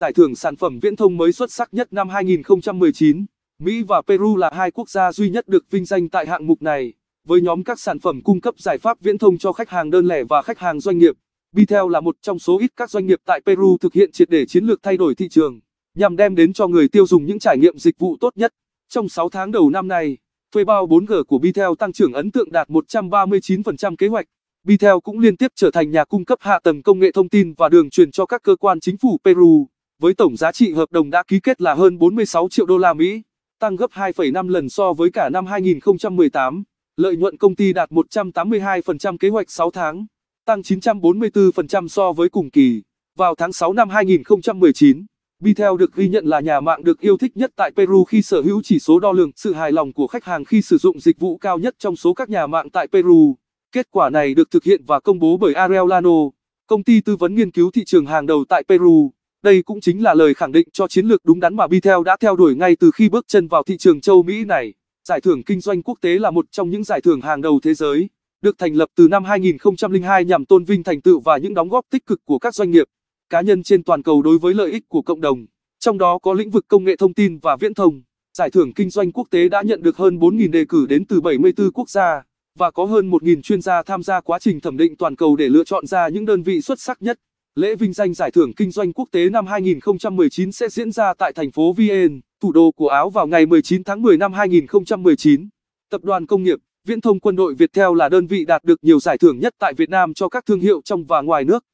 Giải thưởng sản phẩm viễn thông mới xuất sắc nhất năm 2019, Mỹ và Peru là hai quốc gia duy nhất được vinh danh tại hạng mục này. Với nhóm các sản phẩm cung cấp giải pháp viễn thông cho khách hàng đơn lẻ và khách hàng doanh nghiệp, Bitel là một trong số ít các doanh nghiệp tại Peru thực hiện triệt để chiến lược thay đổi thị trường, nhằm đem đến cho người tiêu dùng những trải nghiệm dịch vụ tốt nhất. Trong 6 tháng đầu năm nay, thuê bao 4G của Bitel tăng trưởng ấn tượng đạt 139% kế hoạch. Bitel cũng liên tiếp trở thành nhà cung cấp hạ tầng công nghệ thông tin và đường truyền cho các cơ quan chính phủ Peru với tổng giá trị hợp đồng đã ký kết là hơn 46 triệu đô la Mỹ, tăng gấp 2,5 lần so với cả năm 2018. Lợi nhuận công ty đạt 182% kế hoạch 6 tháng, tăng 944% so với cùng kỳ. Vào tháng 6 năm 2019, Bitel được ghi nhận là nhà mạng được yêu thích nhất tại Peru khi sở hữu chỉ số đo lường sự hài lòng của khách hàng khi sử dụng dịch vụ cao nhất trong số các nhà mạng tại Peru. Kết quả này được thực hiện và công bố bởi Arellano, công ty tư vấn nghiên cứu thị trường hàng đầu tại Peru. Đây cũng chính là lời khẳng định cho chiến lược đúng đắn mà Vitel đã theo đuổi ngay từ khi bước chân vào thị trường châu Mỹ này. Giải thưởng kinh doanh quốc tế là một trong những giải thưởng hàng đầu thế giới, được thành lập từ năm 2002 nhằm tôn vinh thành tựu và những đóng góp tích cực của các doanh nghiệp, cá nhân trên toàn cầu đối với lợi ích của cộng đồng, trong đó có lĩnh vực công nghệ thông tin và viễn thông. Giải thưởng kinh doanh quốc tế đã nhận được hơn 4.000 đề cử đến từ 74 quốc gia và có hơn 1.000 chuyên gia tham gia quá trình thẩm định toàn cầu để lựa chọn ra những đơn vị xuất sắc nhất. Lễ vinh danh giải thưởng kinh doanh quốc tế năm 2019 sẽ diễn ra tại thành phố Vienne, thủ đô của Áo vào ngày 19 tháng 10 năm 2019. Tập đoàn công nghiệp, viễn thông quân đội Viettel là đơn vị đạt được nhiều giải thưởng nhất tại Việt Nam cho các thương hiệu trong và ngoài nước.